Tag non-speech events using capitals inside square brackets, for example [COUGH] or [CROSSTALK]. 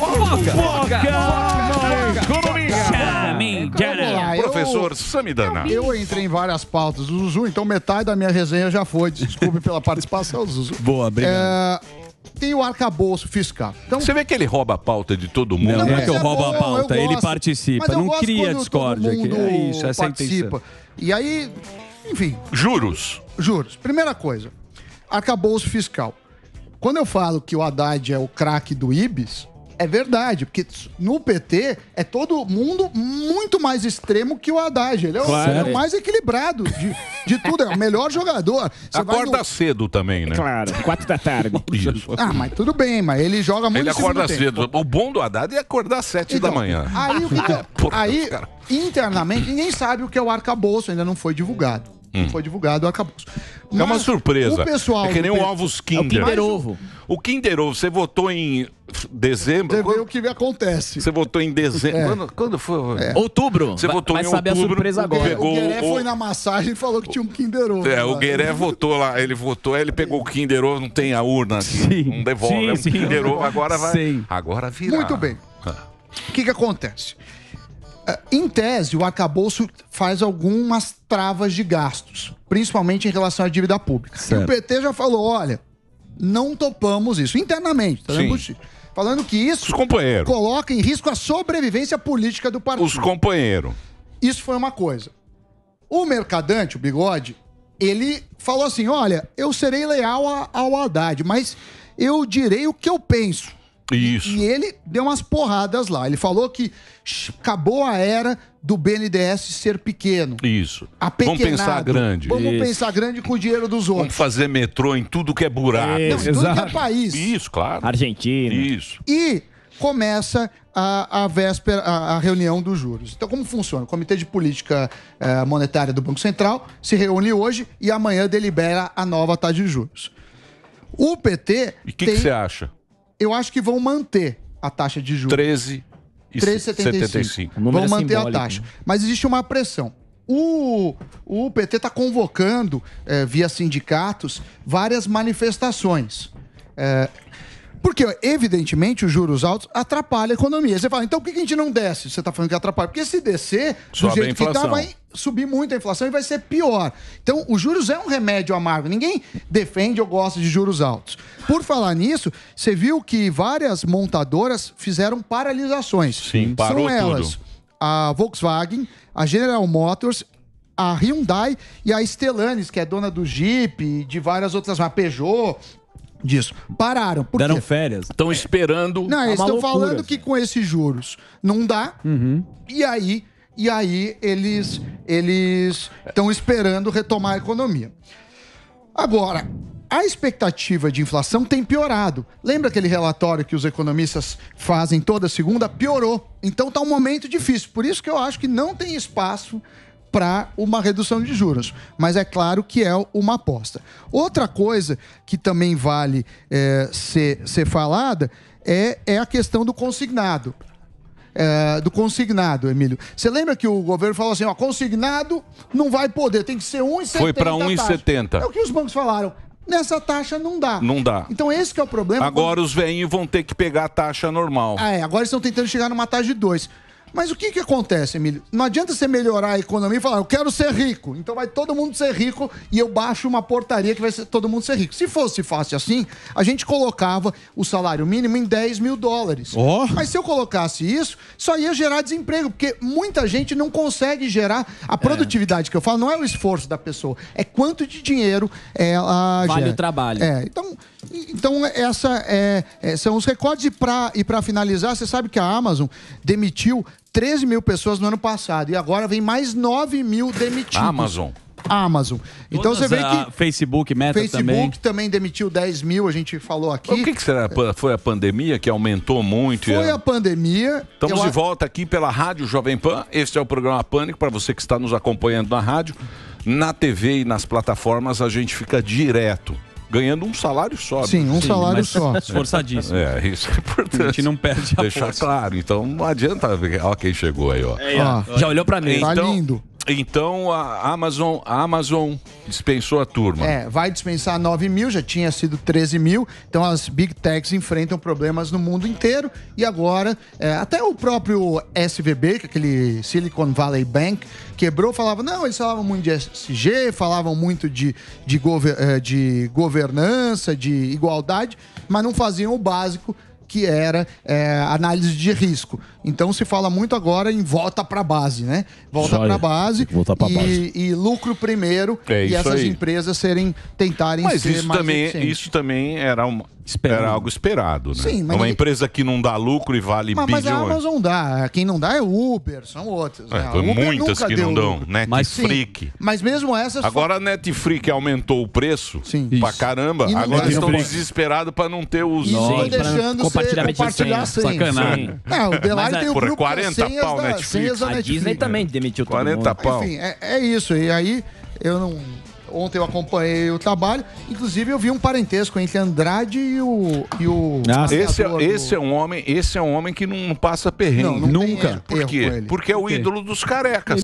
Fofoca! Fofoca! Ah, Professor Samidana. Eu entrei em várias pautas, Zuzu, então metade da minha resenha já foi. Desculpe [LAUGHS] pela participação, Zuzu. Boa, obrigado. É tem o arcabouço fiscal. Então, você vê que ele rouba a pauta de todo mundo. Não, não é que eu roubo a pauta, gosto, ele participa, não cria discórdia. aqui. é isso, é participa. E aí, enfim. Juros. Juros. Primeira coisa, arcabouço fiscal. Quando eu falo que o Haddad é o craque do Ibis, é verdade, porque no PT é todo mundo muito mais extremo que o Haddad. Ele é, claro. o, ele é o, mais equilibrado de, de, tudo, é o melhor jogador. Você acorda no... cedo também, né? Claro, quatro da tarde. [LAUGHS] ah, mas tudo bem, mas ele joga muito Ele acorda cedo. Tempo. O bom do Haddad é acordar sete então, da manhã. Aí, então, [LAUGHS] aí internamente, ninguém sabe o que é o arcabouço, ainda não foi divulgado. Hum. Foi divulgado o arcabouço. Mas é uma surpresa. O pessoal é que nem o ovos Kinder. É o primeiro é ovo. O Kinder Ovo, você votou em dezembro? Você quando... o que acontece. Você votou em dezembro. É. Quando, quando, foi? É. Outubro. Você votou vai, em saber outubro. A surpresa agora. Pegou, o Gueré o... foi na massagem e falou que tinha um Kinder Ovo. É, o né? Gueré votou lá, ele votou, ele pegou o Kinder Ovo, não tem a urna Sim. Não devolve. Sim, é um sim, Kinder Ovo, agora vai. Sim. Agora virá. Muito bem. Ah. O que, que acontece? Ah, em tese, o arcabouço faz algumas travas de gastos, principalmente em relação à dívida pública. Certo. E o PT já falou: olha, não topamos isso internamente. Tá Sim. Falando que isso coloca em risco a sobrevivência política do partido. Os companheiros. Isso foi uma coisa. O mercadante, o bigode, ele falou assim: olha, eu serei leal a, ao Haddad, mas eu direi o que eu penso. Isso. E ele deu umas porradas lá. Ele falou que acabou a era do BNDES ser pequeno. Isso. Vamos pensar grande. Vamos Isso. pensar grande com o dinheiro dos outros. Vamos fazer metrô em tudo que é buraco. Isso, Não, é, tudo que é país. Isso, claro. Argentina. Isso. E começa a, a véspera, a, a, reunião dos juros. Então, como funciona? O Comitê de Política eh, Monetária do Banco Central se reúne hoje e amanhã delibera a nova taxa de juros. O PT. E o que você acha? eu acho que vão manter a taxa de juros. 13,75. 3,75. Vão manter simbólico. a taxa. Né? Mas existe uma pressão. O, o PT está convocando, é, via sindicatos, várias manifestações. É, porque, evidentemente, os juros altos atrapalham a economia. Você fala, então por que a gente não desce? Você está falando que atrapalha. Porque se descer, Sobe do jeito que está, vai subir muito a inflação e vai ser pior. Então, os juros é um remédio amargo. Ninguém defende ou gosta de juros altos. Por falar nisso, você viu que várias montadoras fizeram paralisações. Sim, parou São elas tudo. a Volkswagen, a General Motors, a Hyundai e a Stellantis, que é dona do Jeep e de várias outras, a Peugeot, disso. Pararam. Por Deram quê? férias. Estão esperando. Não, é eles estão falando que assim. com esses juros não dá. Uhum. E aí e aí eles eles estão esperando retomar a economia. Agora, a expectativa de inflação tem piorado. Lembra aquele relatório que os economistas fazem toda segunda? Piorou. Então está um momento difícil. Por isso que eu acho que não tem espaço para uma redução de juros. Mas é claro que é uma aposta. Outra coisa que também vale é, ser, ser falada é, é a questão do consignado é, do consignado, Emílio. Você lembra que o governo falou assim, ó, consignado não vai poder, tem que ser 1,70. Foi para 1,70. É o que os bancos falaram. Nessa taxa não dá. Não dá. Então esse que é o problema. Agora quando... os veinhos vão ter que pegar a taxa normal. Ah, é, agora estão tentando chegar numa taxa de 2. Mas o que, que acontece, Emílio? Não adianta você melhorar a economia e falar, eu quero ser rico. Então vai todo mundo ser rico e eu baixo uma portaria que vai ser, todo mundo ser rico. Se fosse fácil assim, a gente colocava o salário mínimo em 10 mil dólares. Oh. Mas se eu colocasse isso, só ia gerar desemprego, porque muita gente não consegue gerar. A produtividade é. que eu falo não é o esforço da pessoa, é quanto de dinheiro ela. Vale gera. o trabalho. É. Então, então, é, essa é, é, são os recordes. E para finalizar, você sabe que a Amazon demitiu 13 mil pessoas no ano passado. E agora vem mais 9 mil demitidos. Amazon. Amazon. Então Todas você vê que. Facebook, Meta Facebook também. Facebook também demitiu 10 mil, a gente falou aqui. O que, que será? Foi a pandemia que aumentou muito? Foi a pandemia. Estamos eu... de volta aqui pela Rádio Jovem Pan. Este é o programa Pânico, para você que está nos acompanhando na rádio. Na TV e nas plataformas a gente fica direto ganhando um salário só. Né? Sim, um Sim, salário só. Esforçadíssimo. É, isso é importante. A gente não perde a Deixar força. claro. Então não adianta. Ó quem chegou aí, ó. É, ó. Já olhou pra mim. Tá então, lindo. Então a Amazon, a Amazon dispensou a turma. É, vai dispensar 9 mil, já tinha sido 13 mil. Então as big techs enfrentam problemas no mundo inteiro. E agora, é, até o próprio SVB, que é aquele Silicon Valley Bank, quebrou, falava, não, eles falavam muito de SG, falavam muito de, de, gover é, de governança, de igualdade, mas não faziam o básico que era é, análise de risco. Então se fala muito agora em volta para a base, né? Volta para a base, voltar e, base e lucro primeiro é e essas aí. empresas serem tentarem Mas ser isso mais também, eficientes. isso também era uma Esperando. Era algo esperado, né? Sim, mas é uma empresa que não dá lucro e vale mas, bilhões. Mas a Amazon dá. Quem não dá é o Uber, são outras. É, né? Uber muitas que não dão. Lucro. Netflix. mas mesmo essas... Agora a Netflix aumentou o preço sim. pra Isso. caramba. Agora estão desesperados pra não ter os... Não, deixando compartilhamento compartilhar de senha. Sacanagem. não é, o Delay é- tem o grupo 40 de pau da, Netflix. Senhas da Netflix. A Disney também demitiu todo 40 pau. Enfim, é, é isso. E aí eu não Ontem eu acompanhei o trabalho. Inclusive, eu vi um parentesco entre Andrade e o. E o ah, esse, é, esse, é um homem, esse é um homem que não passa perrengue. Não, não Nunca. Por quê? Porque é o ídolo dos carecas.